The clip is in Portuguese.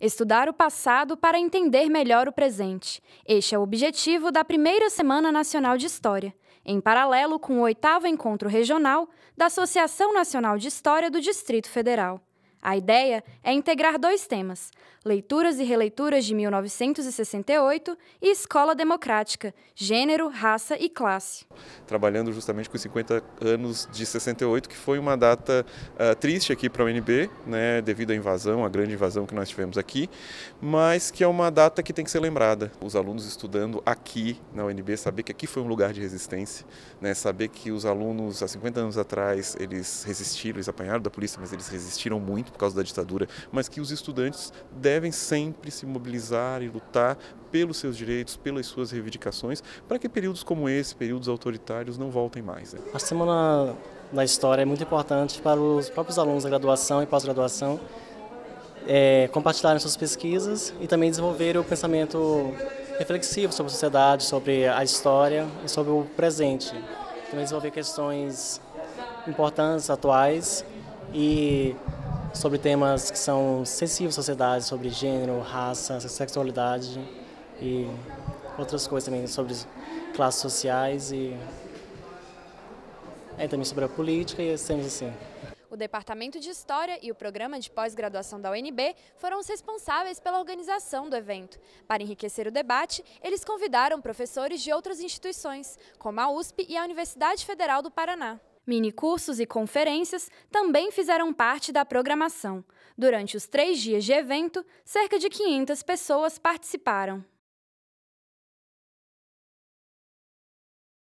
Estudar o passado para entender melhor o presente. Este é o objetivo da primeira Semana Nacional de História, em paralelo com o oitavo encontro regional da Associação Nacional de História do Distrito Federal. A ideia é integrar dois temas: leituras e releituras de 1968 e escola democrática, gênero, raça e classe. Trabalhando justamente com os 50 anos de 68, que foi uma data uh, triste aqui para o UNB, né, devido à invasão, à grande invasão que nós tivemos aqui, mas que é uma data que tem que ser lembrada. Os alunos estudando aqui na UNB, saber que aqui foi um lugar de resistência, né, saber que os alunos há 50 anos atrás eles resistiram, eles apanharam da polícia, mas eles resistiram muito muito por causa da ditadura, mas que os estudantes devem sempre se mobilizar e lutar pelos seus direitos, pelas suas reivindicações, para que períodos como esse, períodos autoritários, não voltem mais. Né? A semana da história é muito importante para os próprios alunos da graduação e pós-graduação é, compartilharem suas pesquisas e também desenvolverem o pensamento reflexivo sobre a sociedade, sobre a história e sobre o presente. Também desenvolver questões importantes, atuais e sobre temas que são sensíveis à sociedade, sobre gênero, raça, sexualidade e outras coisas também sobre classes sociais e é, também sobre a política e temas assim. O Departamento de História e o Programa de Pós-Graduação da UNB foram os responsáveis pela organização do evento. Para enriquecer o debate, eles convidaram professores de outras instituições, como a USP e a Universidade Federal do Paraná. Minicursos e conferências também fizeram parte da programação. Durante os três dias de evento, cerca de 500 pessoas participaram.